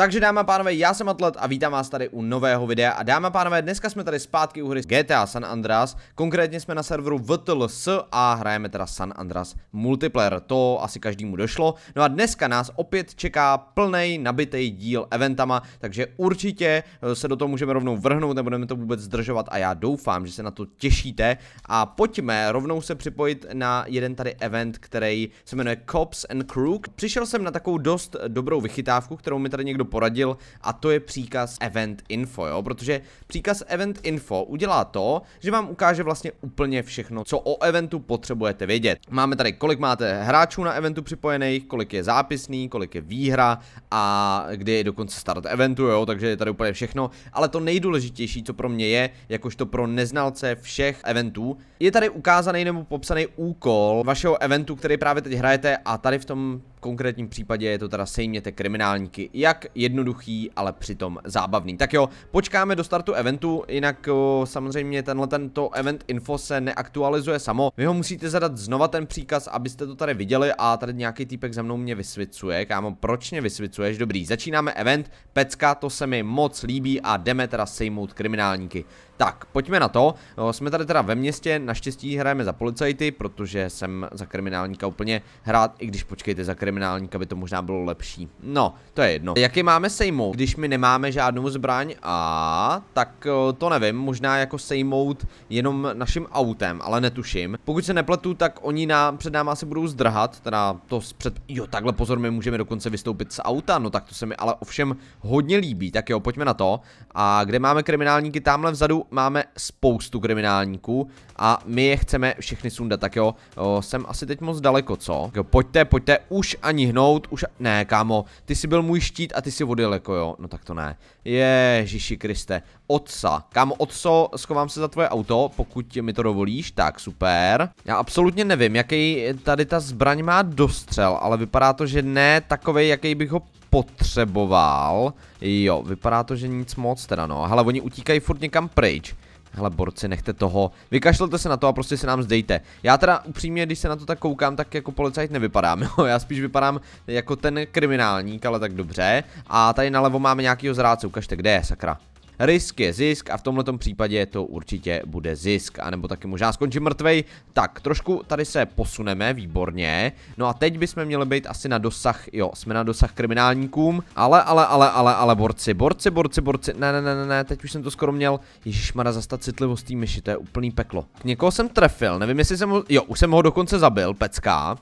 Takže dámy a pánové, já jsem Atlet a vítám vás tady u nového videa a dámy a pánové, dneska jsme tady zpátky u hry GTA San Andreas, konkrétně jsme na serveru VTLS a hrajeme teda San Andreas Multiplayer, to asi každému došlo. No a dneska nás opět čeká plnej nabitý díl eventama, takže určitě eh, se do toho můžeme rovnou vrhnout, nebudeme to vůbec zdržovat a já doufám, že se na to těšíte a pojďme rovnou se připojit na jeden tady event, který se jmenuje Cops and Crook. Přišel jsem na takovou dost dobrou vychytávku, kterou mi tady někdo poradil a to je příkaz Event Info, jo, protože příkaz Event Info udělá to, že vám ukáže vlastně úplně všechno, co o eventu potřebujete vědět. Máme tady, kolik máte hráčů na eventu připojených, kolik je zápisný, kolik je výhra a kde je dokonce start eventu, jo, takže je tady úplně všechno, ale to nejdůležitější, co pro mě je, jakožto pro neznalce všech eventů, je tady ukázaný nebo popsaný úkol vašeho eventu, který právě teď hrajete a tady v tom konkrétním případě je to teda sejměte kriminálníky. Jak jednoduchý, ale přitom zábavný. Tak jo, počkáme do startu eventu, jinak o, samozřejmě tenhle tento event info se neaktualizuje samo. Vy ho musíte zadat znova ten příkaz, abyste to tady viděli a tady nějaký týpek za mnou mě vysvicuje. Kámo, proč mě vysvicuješ? Dobrý, začínáme event, pecka, to se mi moc líbí a jdeme teda sejmout kriminálníky. Tak, pojďme na to. jsme tady teda ve městě, naštěstí hrajeme za policajty, protože jsem za kriminálníka úplně hrát, i když počkejte za kriminálníka kriminálníka by to možná bylo lepší. No, to je jedno. Jaký máme sejmout, když my nemáme žádnou zbraň a tak eh, to nevím, možná jako sejmout jenom naším autem, ale netuším. Pokud se nepletu, tak oni nám před náma asi budou zdrhat, teda to před, jo takhle pozor, my můžeme dokonce vystoupit z auta, no tak to se mi ale ovšem hodně líbí, tak jo, pojďme na to. A kde máme kriminálníky, tamhle vzadu máme spoustu kriminálníků a my je chceme všechny sundat, tak jo, o, jsem asi teď moc daleko, co? Tak jo, pojďte, pojďte, už ani hnout, už... Ne, kámo, ty jsi byl můj štít a ty jsi odjel jako jo. No tak to ne. Ježiši Kriste. Otca. Kámo, otco, schovám se za tvoje auto, pokud mi to dovolíš. Tak, super. Já absolutně nevím, jaký tady ta zbraň má dostřel, ale vypadá to, že ne takovej, jaký bych ho potřeboval. Jo, vypadá to, že nic moc teda no. Hele, oni utíkají furt někam pryč. Hele, borci, nechte toho. Vykašlete se na to a prostě se nám zdejte. Já teda upřímně, když se na to tak koukám, tak jako policajt nevypadám, jo. Já spíš vypadám jako ten kriminálník, ale tak dobře. A tady nalevo máme nějakýho zrádce, ukažte, kde je, sakra. Risk je zisk a v tomhle případě to určitě bude zisk, anebo taky možná skončí mrtvej. Tak, trošku tady se posuneme, výborně. No a teď bychom měli být asi na dosah, jo, jsme na dosah kriminálníkům, ale, ale, ale, ale, ale, borci, borci, borci, borci, ne, ne, ne, ne, ne, teď už jsem to skoro měl, ježišmada, zastat citlivost tý myši, to je úplný peklo. Někoho jsem trefil, nevím jestli jsem ho, jo, už jsem ho dokonce zabil, pecká,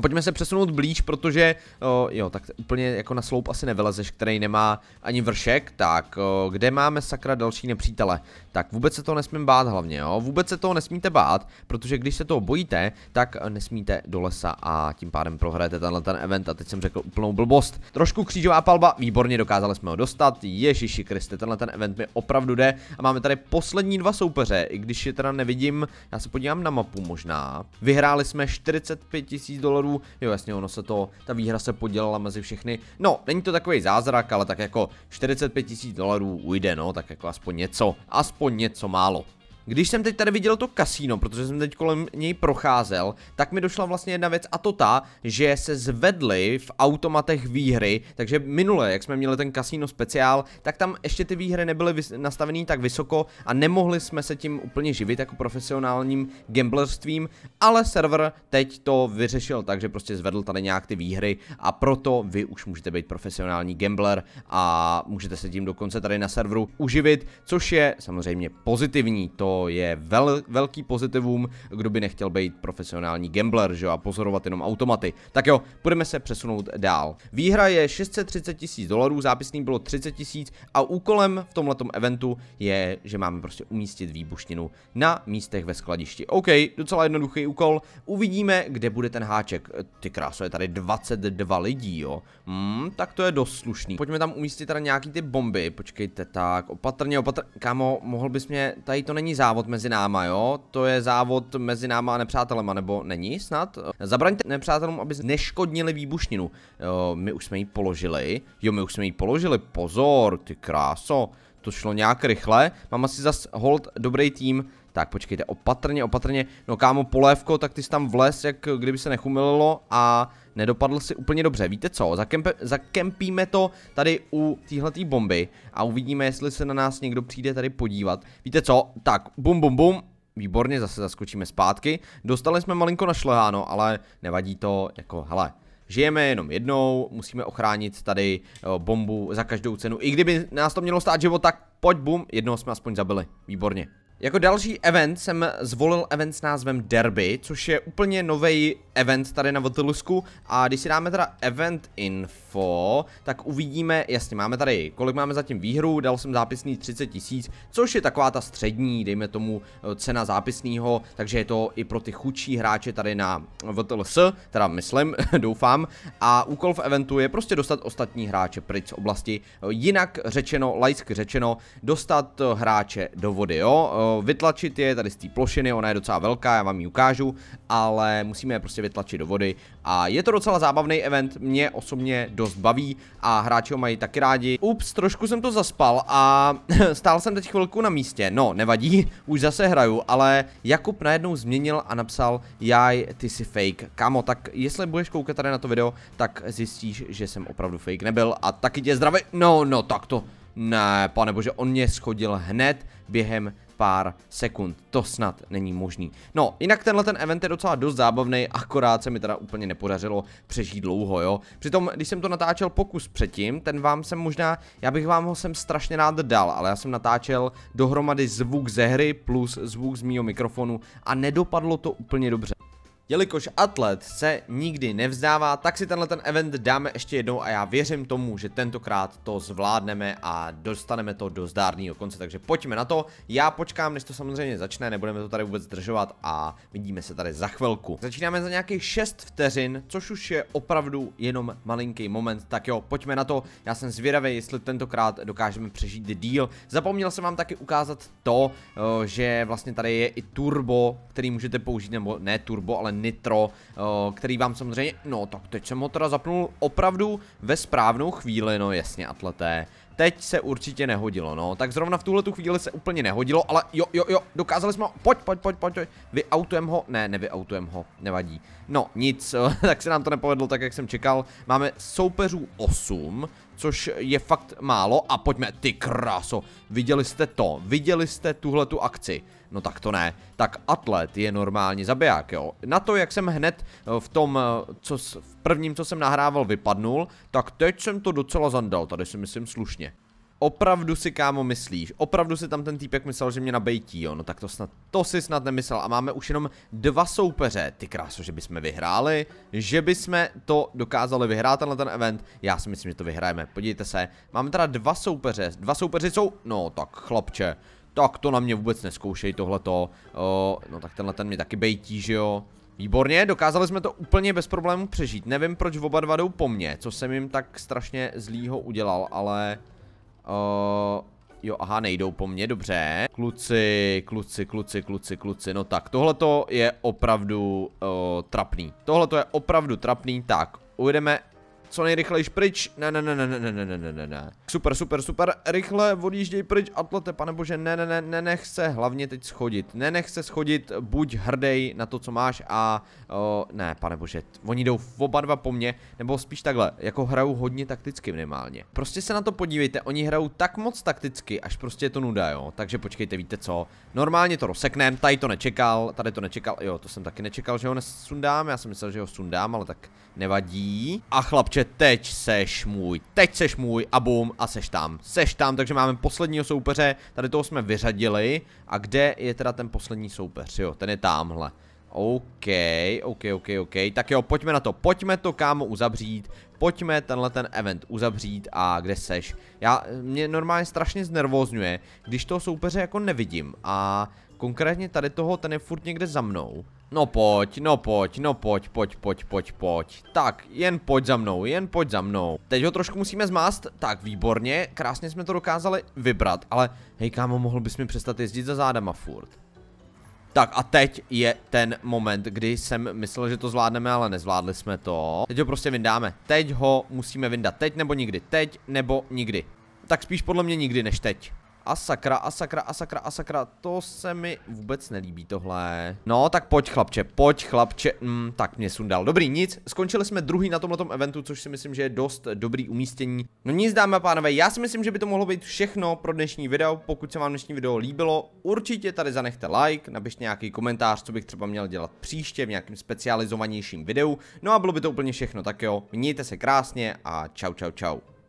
a pojďme se přesunout blíž, protože o, jo, tak úplně jako na sloup asi nevylezeš, který nemá ani vršek. Tak o, kde máme sakra další nepřítele? Tak vůbec se toho nesmím bát hlavně, jo. Vůbec se toho nesmíte bát, protože když se toho bojíte, tak e, nesmíte do lesa a tím pádem prohrajete tenhle ten event. A teď jsem řekl úplnou blbost. Trošku křížová palba, výborně dokázali jsme ho dostat. Ježiši Kriste, tenhle ten event mi opravdu jde. A máme tady poslední dva soupeře, i když je teda nevidím, já se podívám na mapu možná. Vyhráli jsme 45 000 dolarů dolarů. Jo, jasně, ono se to, ta výhra se podělala mezi všechny. No, není to takový zázrak, ale tak jako 45 tisíc dolarů ujde, no, tak jako aspoň něco, aspoň něco málo. Když jsem teď tady viděl to kasíno, protože jsem teď kolem něj procházel, tak mi došla vlastně jedna věc a to ta, že se zvedly v automatech výhry, takže minule, jak jsme měli ten kasíno speciál, tak tam ještě ty výhry nebyly nastavené tak vysoko a nemohli jsme se tím úplně živit jako profesionálním gamblerstvím, ale server teď to vyřešil, takže prostě zvedl tady nějak ty výhry a proto vy už můžete být profesionální gambler a můžete se tím dokonce tady na serveru uživit, což je samozřejmě pozitivní, to je vel, velký pozitivum, kdo by nechtěl být profesionální gambler, že jo, a pozorovat jenom automaty. Tak jo, půjdeme se přesunout dál. Výhra je 630 tisíc dolarů, zápisný bylo 30 tisíc a úkolem v tomhletom eventu je, že máme prostě umístit výbušninu na místech ve skladišti. OK, docela jednoduchý úkol, uvidíme, kde bude ten háček. Ty kráso, je tady 22 lidí, jo. Hmm, tak to je dost slušný. Pojďme tam umístit teda nějaký ty bomby, počkejte, tak, opatrně, opatrně, Kámo, mohl bys mě, tady to není zá závod mezi náma, jo? To je závod mezi náma a nepřátelema, nebo není snad? Zabraňte nepřátelům, aby neškodnili výbušninu. Jo, my už jsme ji položili. Jo, my už jsme ji položili, pozor, ty kráso. To šlo nějak rychle. Mám asi zas hold dobrý tým. Tak počkejte, opatrně, opatrně. No kámo, polévko, tak ty jsi tam vles, jak kdyby se nechumililo a nedopadl si úplně dobře. Víte co, Zakempe, zakempíme to tady u téhletý bomby a uvidíme, jestli se na nás někdo přijde tady podívat. Víte co, tak bum bum bum, výborně, zase zaskočíme zpátky. Dostali jsme malinko našleháno, ale nevadí to, jako hele, žijeme jenom jednou, musíme ochránit tady eh, bombu za každou cenu. I kdyby nás to mělo stát život, tak pojď bum, jednoho jsme aspoň zabili. Výborně. Jako další event jsem zvolil event s názvem Derby, což je úplně nový event tady na Votelusku a když si dáme teda event info, tak uvidíme, jasně máme tady, kolik máme zatím výhru, dal jsem zápisný 30 tisíc, což je taková ta střední, dejme tomu cena zápisného, takže je to i pro ty chudší hráče tady na VTLS, teda myslím, doufám, a úkol v eventu je prostě dostat ostatní hráče pryč z oblasti, jinak řečeno, lajsk řečeno, dostat hráče do vody, jo, vytlačit je tady z té plošiny, ona je docela velká, já vám ji ukážu, ale musíme je prostě vytlačit do vody a je to docela zábavný event, mě osobně dost baví a hráči ho mají taky rádi. Ups, trošku jsem to zaspal a stál jsem teď chvilku na místě, no nevadí, už zase hraju, ale Jakub najednou změnil a napsal, jaj, ty jsi fake, kámo, tak jestli budeš koukat tady na to video, tak zjistíš, že jsem opravdu fake nebyl a taky tě zdravím, no, no, tak to, ne, pane bože, on mě schodil hned během pár sekund. To snad není možný. No, jinak tenhle ten event je docela dost zábavný, akorát se mi teda úplně nepodařilo přežít dlouho, jo. Přitom, když jsem to natáčel pokus předtím, ten vám jsem možná, já bych vám ho sem strašně rád dal, ale já jsem natáčel dohromady zvuk ze hry plus zvuk z mýho mikrofonu a nedopadlo to úplně dobře. Jelikož atlet se nikdy nevzdává, tak si tenhle ten event dáme ještě jednou a já věřím tomu, že tentokrát to zvládneme a dostaneme to do zdárného konce, takže pojďme na to. Já počkám, než to samozřejmě začne, nebudeme to tady vůbec zdržovat a vidíme se tady za chvilku. Začínáme za nějakých 6 vteřin, což už je opravdu jenom malinký moment, tak jo, pojďme na to. Já jsem zvědavý, jestli tentokrát dokážeme přežít díl. Zapomněl jsem vám taky ukázat to, eh, že vlastně tady je i turbo, který můžete použít, nebo ne turbo, ale nitro, eh, který vám samozřejmě, no tak teď jsem ho teda zapnul opravdu ve správnou chvíli, no jasně atleté. Teď se určitě nehodilo, no, tak zrovna v tuhle tu chvíli se úplně nehodilo, ale jo, jo, jo, dokázali jsme ho, pojď, pojď, pojď, pojď, vyautujem ho, ne, nevyautujem ho, nevadí. No, nic, tak se nám to nepovedlo tak, jak jsem čekal, máme soupeřů 8, což je fakt málo a pojďme, ty kráso, viděli jste to, viděli jste tuhle tu akci. No tak to ne. Tak atlet je normální zabiják, jo. Na to, jak jsem hned eh, v tom, eh, co v prvním, co jsem nahrával, vypadnul, tak teď jsem to docela zandal, tady si myslím slušně. Opravdu si kámo myslíš, opravdu si tam ten týpek myslel, že mě nabejtí, jo, no tak to snad, to si snad nemyslel a máme už jenom dva soupeře, ty kráso, že bychom vyhráli, že bychom to dokázali vyhrát na ten event, já si myslím, že to vyhrajeme, podívejte se, máme teda dva soupeře, dva soupeři jsou, no tak chlapče, tak to na mě vůbec neskoušej tohleto. O, no tak tenhle ten mě taky bejtí, že jo. Výborně, dokázali jsme to úplně bez problémů přežít. Nevím, proč oba dva jdou po mně, co jsem jim tak strašně zlýho udělal, ale... O, jo, aha, nejdou po mně, dobře. Kluci, kluci, kluci, kluci, kluci, no tak, tohleto je opravdu o, trapný. Tohleto je opravdu trapný, tak, ujedeme co nejrychlejš pryč. Ne, ne, ne, ne, ne, ne, ne, ne, ne, ne. Super, super, super. Rychle odjížděj pryč, Atlete, pane bože, ne, ne, ne, nenech se hlavně teď schodit. Nenech se schodit, buď hrdej na to, co máš a o, ne, pane bože, oni jdou oba dva po mně, nebo spíš takhle, jako hrajou hodně takticky minimálně. Prostě se na to podívejte, oni hrajou tak moc takticky, až prostě je to nuda, jo. Takže počkejte, víte co? Normálně to rozseknem, tady to nečekal, tady to nečekal, jo, to jsem taky nečekal, že ho nesundám, já jsem myslel, že ho sundám, ale tak nevadí. A chlapče, takže teď seš můj, teď seš můj a bum a seš tam, seš tam, takže máme posledního soupeře, tady toho jsme vyřadili a kde je teda ten poslední soupeř, jo, ten je tamhle. OK, OK, OK, OK, tak jo, pojďme na to, pojďme to kámo uzavřít, pojďme tenhle ten event uzavřít a kde seš. Já, mě normálně strašně znervozňuje, když toho soupeře jako nevidím a konkrétně tady toho, ten je furt někde za mnou. No pojď, no pojď, no pojď, pojď, pojď, pojď, pojď. Tak, jen pojď za mnou, jen pojď za mnou. Teď ho trošku musíme zmást, tak výborně, krásně jsme to dokázali vybrat, ale hej kámo, mohl bys mi přestat jezdit za zádama furt. Tak a teď je ten moment, kdy jsem myslel, že to zvládneme, ale nezvládli jsme to. Teď ho prostě vyndáme. Teď ho musíme vyndat. Teď nebo nikdy. Teď nebo nikdy. Tak spíš podle mě nikdy než teď. A sakra, a sakra, a sakra, a sakra, to se mi vůbec nelíbí tohle. No, tak pojď chlapče, pojď chlapče, mm, tak mě sundal. Dobrý, nic, skončili jsme druhý na tomhletom eventu, což si myslím, že je dost dobrý umístění. No nic dámy a pánové, já si myslím, že by to mohlo být všechno pro dnešní video, pokud se vám dnešní video líbilo, určitě tady zanechte like, napište nějaký komentář, co bych třeba měl dělat příště v nějakém specializovanějším videu, no a bylo by to úplně všechno, tak jo, mějte se krásně a čau čau čau.